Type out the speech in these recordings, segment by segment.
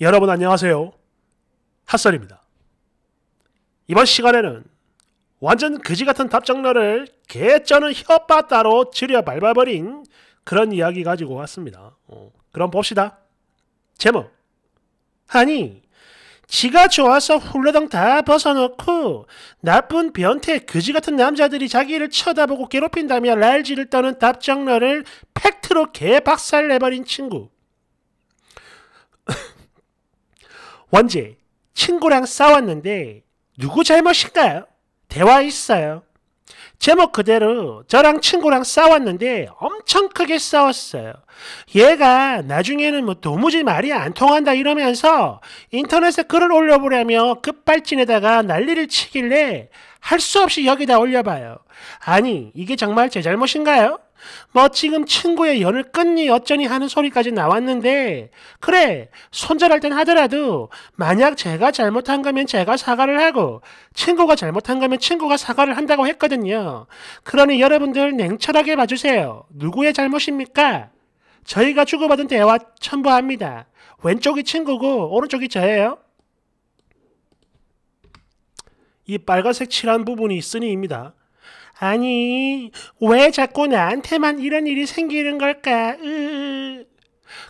여러분 안녕하세요. 핫설입니다. 이번 시간에는 완전 그지 같은 답장러를 개쩌는 혓바 따로 지려 밟아버린 그런 이야기 가지고 왔습니다. 어, 그럼 봅시다. 제목. 아니, 지가 좋아서 훌러덩 다 벗어놓고 나쁜 변태 그지 같은 남자들이 자기를 쳐다보고 괴롭힌다며 랄지를 떠는 답장러를 팩트로 개박살 내버린 친구. 원제 친구랑 싸웠는데 누구 잘못일까요 대화 있어요. 제목 그대로 저랑 친구랑 싸웠는데 엄청 크게 싸웠어요. 얘가 나중에는 뭐 도무지 말이 안 통한다 이러면서 인터넷에 글을 올려보려며 급발진에다가 난리를 치길래 할 수 없이 여기다 올려봐요. 아니, 이게 정말 제 잘못인가요? 뭐 지금 친구의 연을 끊니 어쩌니 하는 소리까지 나왔는데 그래 손절할 땐 하더라도 만약 제가 잘못한 거면 제가 사과를 하고 친구가 잘못한 거면 친구가 사과를 한다고 했거든요. 그러니 여러분들 냉철하게 봐주세요. 누구의 잘못입니까? 저희가 주고받은 대화 첨부합니다. 왼쪽이 친구고 오른쪽이 저예요. 이 빨간색 칠한 부분이 쓰니입니다. 아니, 왜 자꾸 나한테만 이런 일이 생기는 걸까? 으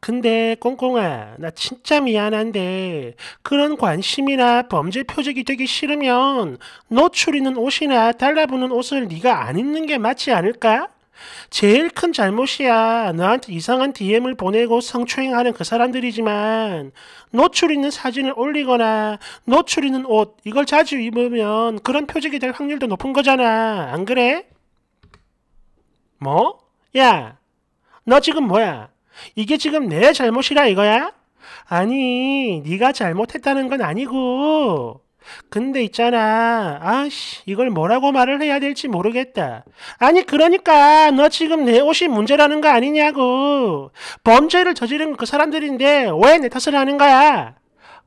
근데 꽁꽁아, 나 진짜 미안한데 그런 관심이나 범죄 표적이 되기 싫으면 노출이는 옷이나 달라붙는 옷을 네가 안 입는 게 맞지 않을까? 제일 큰 잘못이야. 너한테 이상한 DM을 보내고 성추행하는 그 사람들이지만 노출 있는 사진을 올리거나 노출 있는 옷 이걸 자주 입으면 그런 표적이 될 확률도 높은 거잖아. 안 그래? 뭐? 야, 너 지금 뭐야? 이게 지금 내 잘못이라 이거야? 아니, 네가 잘못했다는 건 아니고 근데 있잖아. 아씨, 이걸 뭐라고 말을 해야 될지 모르겠다. 아니, 그러니까 너 지금 내 옷이 문제라는 거 아니냐고. 범죄를 저지른 그 사람들인데 왜 내 탓을 하는 거야?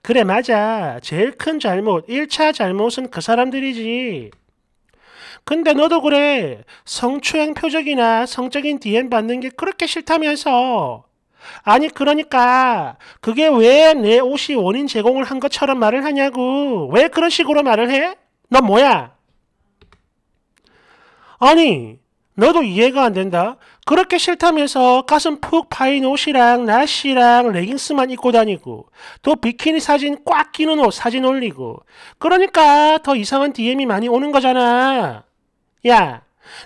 그래, 맞아. 제일 큰 잘못, 1차 잘못은 그 사람들이지. 근데 너도 그래. 성추행 표적이나 성적인 DM 받는 게 그렇게 싫다면서. 아니 그러니까 그게 왜 내 옷이 원인 제공을 한 것처럼 말을 하냐고 왜 그런 식으로 말을 해? 너 뭐야? 아니 너도 이해가 안 된다. 그렇게 싫다면서 가슴 푹 파인 옷이랑 나시랑 레깅스만 입고 다니고 또 비키니 사진 꽉 끼는 옷 사진 올리고 그러니까 더 이상한 DM이 많이 오는 거잖아. 야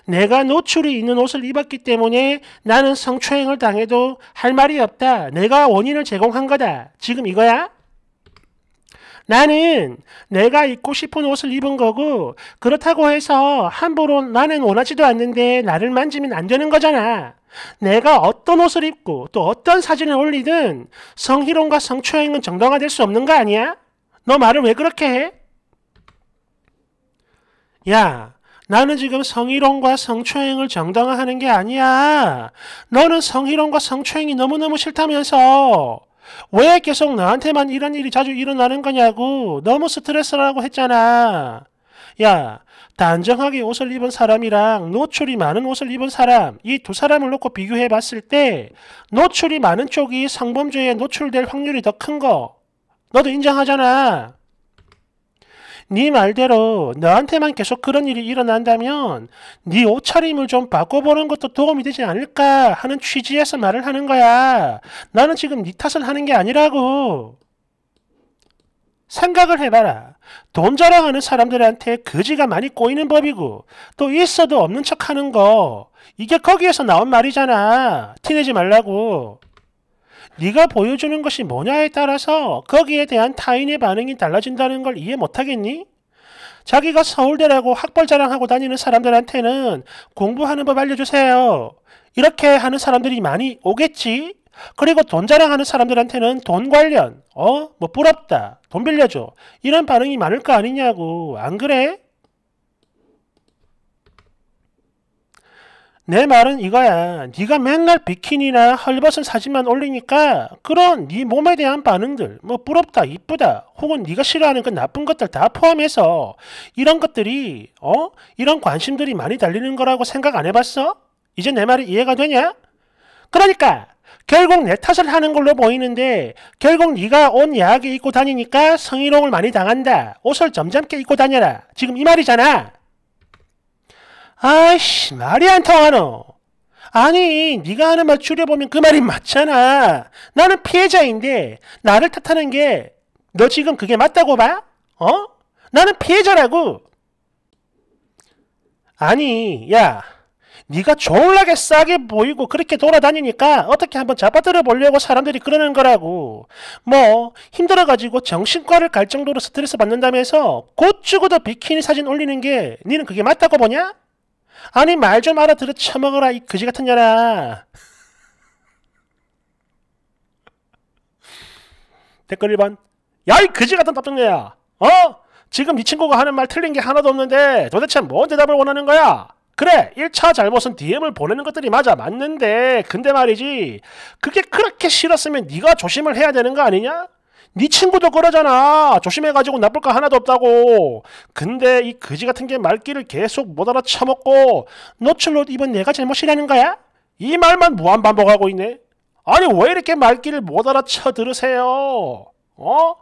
내가 노출이 있는 옷을 입었기 때문에 나는 성추행을 당해도 할 말이 없다. 내가 원인을 제공한 거다. 지금 이거야? 나는 내가 입고 싶은 옷을 입은 거고 그렇다고 해서 함부로 나는 원하지도 않는데 나를 만지면 안 되는 거잖아. 내가 어떤 옷을 입고 또 어떤 사진을 올리든 성희롱과 성추행은 정당화될 수 없는 거 아니야? 너 말을 왜 그렇게 해? 야, 나는 지금 성희롱과 성추행을 정당화하는 게 아니야. 너는 성희롱과 성추행이 너무너무 싫다면서. 왜 계속 나한테만 이런 일이 자주 일어나는 거냐고. 너무 스트레스라고 했잖아. 야, 단정하게 옷을 입은 사람이랑 노출이 많은 옷을 입은 사람, 이 두 사람을 놓고 비교해 봤을 때, 노출이 많은 쪽이 성범죄에 노출될 확률이 더 큰 거, 너도 인정하잖아. 네 말대로 너한테만 계속 그런 일이 일어난다면 네 옷차림을 좀 바꿔보는 것도 도움이 되지 않을까 하는 취지에서 말을 하는 거야. 나는 지금 네 탓을 하는 게 아니라고. 생각을 해봐라. 돈 자랑하는 사람들한테 거지가 많이 꼬이는 법이고 또 있어도 없는 척하는 거 이게 거기에서 나온 말이잖아. 티내지 말라고. 네가 보여주는 것이 뭐냐에 따라서 거기에 대한 타인의 반응이 달라진다는 걸 이해 못하겠니? 자기가 서울대라고 학벌 자랑하고 다니는 사람들한테는 공부하는 법 알려주세요. 이렇게 하는 사람들이 많이 오겠지? 그리고 돈 자랑하는 사람들한테는 돈 관련, 어? 뭐 부럽다, 돈 빌려줘. 이런 반응이 많을 거 아니냐고. 안 그래? 내 말은 이거야. 네가 맨날 비키니나 헐벗은 사진만 올리니까 그런 네 몸에 대한 반응들, 뭐 부럽다, 이쁘다, 혹은 네가 싫어하는 그 나쁜 것들 다 포함해서 이런 것들이 어? 이런 관심들이 많이 달리는 거라고 생각 안 해봤어? 이제 내 말이 이해가 되냐? 그러니까 결국 내 탓을 하는 걸로 보이는데 결국 네가 옷 야하게 입고 다니니까 성희롱을 많이 당한다. 옷을 점잖게 입고 다녀라. 지금 이 말이잖아. 아씨 이 말이 안 통하노. 아니 네가 하는 말 줄여보면 그 말이 맞잖아. 나는 피해자인데 나를 탓하는 게 너 지금 그게 맞다고 봐? 어? 나는 피해자라고. 아니 야 네가 졸라게 싸게 보이고 그렇게 돌아다니니까 어떻게 한번 잡아들어 보려고 사람들이 그러는 거라고. 뭐 힘들어가지고 정신과를 갈 정도로 스트레스 받는다면서 곧 죽어도 비키니 사진 올리는 게 니는 그게 맞다고 보냐? 아니 말 좀 알아들어 처먹어라 이 거지 같은 년아. 댓글 1번 야이 거지 같은 답정녀야 어? 지금 네 친구가 하는 말 틀린 게 하나도 없는데 도대체 뭔 대답을 원하는 거야? 그래 1차 잘못은 DM을 보내는 것들이 맞아 맞는데 근데 말이지 그게 그렇게 싫었으면 네가 조심을 해야 되는 거 아니냐? 네 친구도 그러잖아. 조심해가지고 나쁠 거 하나도 없다고. 근데 이 거지 같은 게 말귀를 계속 못 알아 쳐먹고 노출롯 입은 내가 잘못이라는 거야? 이 말만 무한 반복하고 있네. 아니 왜 이렇게 말귀를 못 알아 쳐들으세요? 어?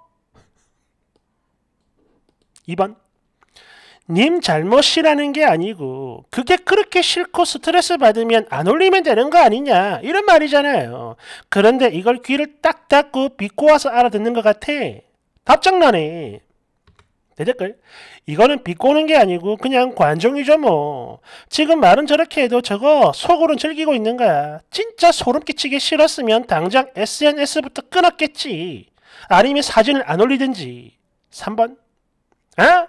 2번 님 잘못이라는 게 아니고 그게 그렇게 싫고 스트레스 받으면 안 올리면 되는 거 아니냐 이런 말이잖아요. 그런데 이걸 귀를 딱 닫고 비꼬아서 알아듣는 것 같아. 답장나네. 대댓글 이거는 비꼬는 게 아니고 그냥 관종이죠 뭐 지금 말은 저렇게 해도 저거 속으론 즐기고 있는 거야 진짜 소름 끼치게 싫었으면 당장 SNS부터 끊었겠지 아니면 사진을 안 올리든지 3번 아? 어?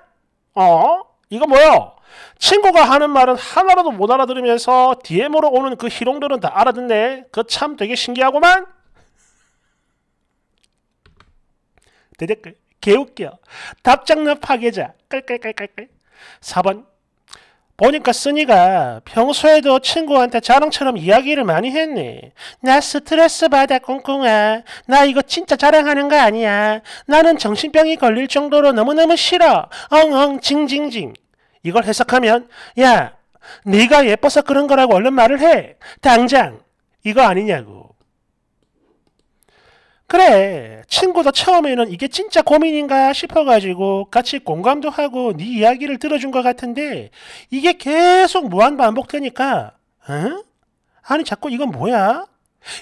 어? 이거 뭐야? 친구가 하는 말은 하나라도 못 알아들으면서 DM으로 오는 그 희롱들은 다 알아듣네. 그참 되게 신기하고만 대댓글 개웃겨. 답장나 파괴자. 깔깔깔깔깔. 4번 보니까 쓰니가 평소에도 친구한테 자랑처럼 이야기를 많이 했네. 나 스트레스 받아 꿍꿍아. 나 이거 진짜 자랑하는 거 아니야. 나는 정신병이 걸릴 정도로 너무너무 싫어. 엉엉 징징징. 이걸 해석하면 야 네가 예뻐서 그런 거라고 얼른 말을 해. 당장 이거 아니냐고. 그래 친구도 처음에는 이게 진짜 고민인가 싶어가지고 같이 공감도 하고 네 이야기를 들어준 것 같은데 이게 계속 무한 반복되니까 응? 아니 자꾸 이건 뭐야?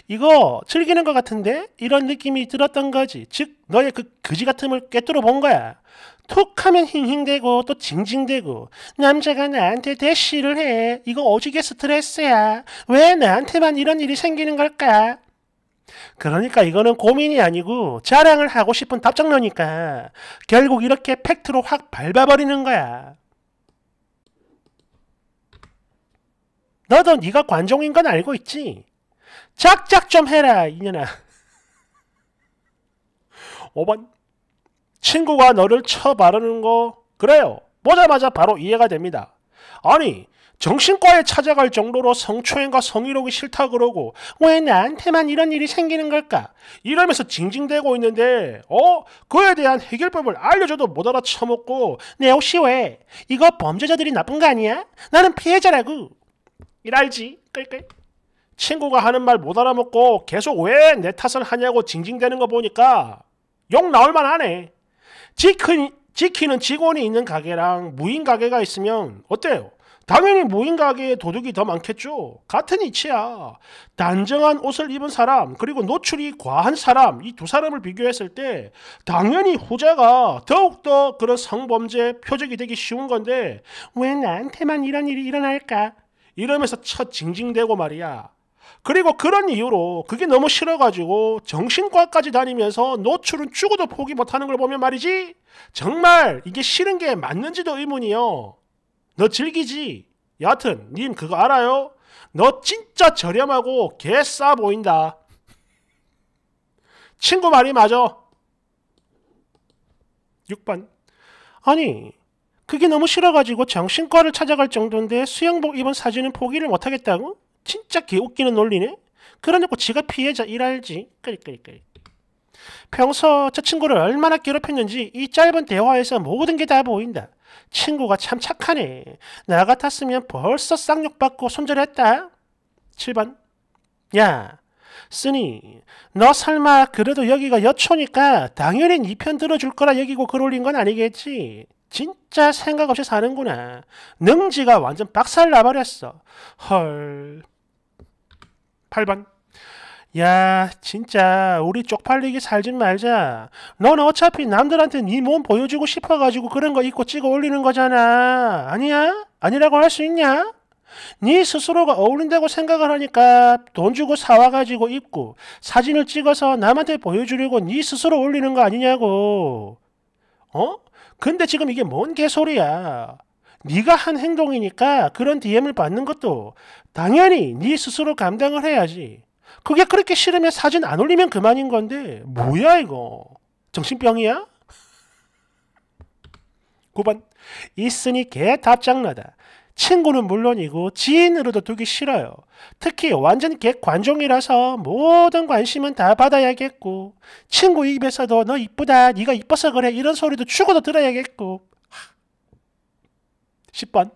이거 즐기는 것 같은데 이런 느낌이 들었던 거지 즉 너의 그 그지 같음을 꿰뚫어 본 거야 툭 하면 힝힝대고 또 징징대고 남자가 나한테 대시를 해 이거 오지게 스트레스야 왜 나한테만 이런 일이 생기는 걸까 그러니까 이거는 고민이 아니고 자랑을 하고 싶은 답장너니까 결국 이렇게 팩트로 확 밟아버리는 거야. 너도 네가 관종인 건 알고 있지? 작작 좀 해라 이년아. 5번 친구가 너를 쳐바르는 거 그래요. 보자마자 바로 이해가 됩니다. 아니 정신과에 찾아갈 정도로 성추행과 성희롱이 싫다 그러고 왜 나한테만 이런 일이 생기는 걸까? 이러면서 징징대고 있는데 어? 그에 대한 해결법을 알려줘도 못 알아쳐먹고 내 네, 혹시 왜? 이거 범죄자들이 나쁜 거 아니야? 나는 피해자라고 이랄지 끌끌 친구가 하는 말 못 알아먹고 계속 왜 내 탓을 하냐고 징징대는 거 보니까 욕 나올만 하네 지 지키는 직원이 있는 가게랑 무인 가게가 있으면 어때요? 당연히 모인 가게에 도둑이 더 많겠죠. 같은 이치야. 단정한 옷을 입은 사람 그리고 노출이 과한 사람 이 두 사람을 비교했을 때 당연히 후자가 더욱더 그런 성범죄 표적이 되기 쉬운 건데 왜 나한테만 이런 일이 일어날까? 이러면서 첫 징징대고 말이야. 그리고 그런 이유로 그게 너무 싫어가지고 정신과까지 다니면서 노출은 죽어도 포기 못하는 걸 보면 말이지 정말 이게 싫은 게 맞는지도 의문이요. 너 즐기지. 여하튼 님 그거 알아요? 너 진짜 저렴하고 개 싸 보인다. 친구 말이 맞아. 6번 아니 그게 너무 싫어가지고 정신과를 찾아갈 정도인데 수영복 입은 사진은 포기를 못하겠다고? 진짜 개웃기는 논리네? 그러놓고 지가 피해자 일할지 끌끌끌. 평소 저 친구를 얼마나 괴롭혔는지 이 짧은 대화에서 모든 게 다 보인다. 친구가 참 착하네. 나 같았으면 벌써 쌍욕받고 손절했다. 7번 야 쓰니 너 설마 그래도 여기가 여초니까 당연히 네편 들어줄 거라 여기고 글 올린 건 아니겠지. 진짜 생각 없이 사는구나. 능지가 완전 박살 나버렸어. 헐. 8번 야 진짜 우리 쪽팔리게 살진 말자 넌 어차피 남들한테 네 몸 보여주고 싶어가지고 그런 거 입고 찍어 올리는 거잖아 아니야? 아니라고 할 수 있냐? 네 스스로가 어울린다고 생각을 하니까 돈 주고 사와가지고 입고 사진을 찍어서 남한테 보여주려고 네 스스로 올리는 거 아니냐고 어? 근데 지금 이게 뭔 개소리야 네가 한 행동이니까 그런 DM을 받는 것도 당연히 네 스스로 감당을 해야지 그게 그렇게 싫으면 사진 안 올리면 그만인 건데 뭐야 이거 정신병이야? 9번 있으니 개 답장나다 친구는 물론이고 지인으로도 두기 싫어요. 특히 완전 객관종이라서 모든 관심은 다 받아야겠고 친구 입에서도 너 이쁘다 네가 이뻐서 그래 이런 소리도 죽어도 들어야겠고 10번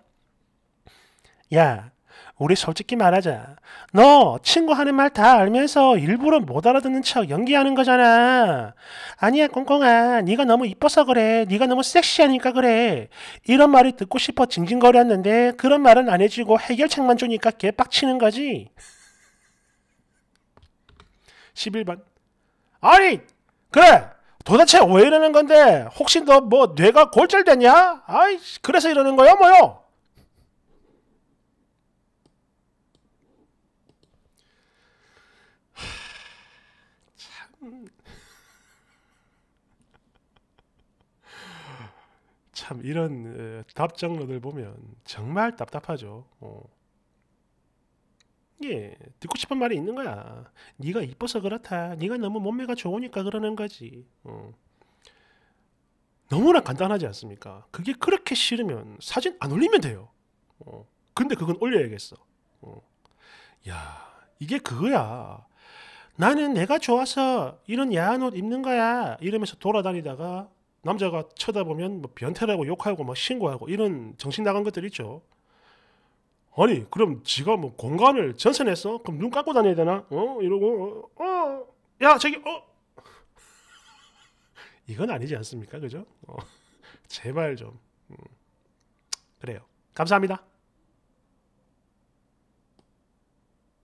야 우리 솔직히 말하자. 너 친구 하는 말 다 알면서 일부러 못 알아듣는 척 연기하는 거잖아. 아니야 꽁꽁아. 네가 너무 이뻐서 그래. 네가 너무 섹시하니까 그래. 이런 말이 듣고 싶어 징징거렸는데 그런 말은 안 해주고 해결책만 주니까 개빡치는 거지. 11번. 아니 그래 도대체 왜 이러는 건데 혹시 너 뭐 뇌가 골절됐냐? 아이 그래서 이러는 거야 뭐요? 참 이런 답장로들 보면 정말 답답하죠. 어. 예, 듣고 싶은 말이 있는 거야. 네가 이뻐서 그렇다. 네가 너무 몸매가 좋으니까 그러는 거지. 어. 너무나 간단하지 않습니까? 그게 그렇게 싫으면 사진 안 올리면 돼요. 어. 근데 그건 올려야겠어. 어. 야, 이게 그거야. 나는 내가 좋아서 이런 야한 옷 입는 거야. 이러면서 돌아다니다가 남자가 쳐다보면 뭐 변태라고 욕하고 막 신고하고 이런 정신 나간 것들 있죠. 아니 그럼 지가 뭐 공간을 전세 냈어? 그럼 눈 감고 다녀야 되나? 어 이러고 어야 어. 어? 저기 어 이건 아니지 않습니까? 그죠? 어. 제발 좀 음. 그래요. 감사합니다.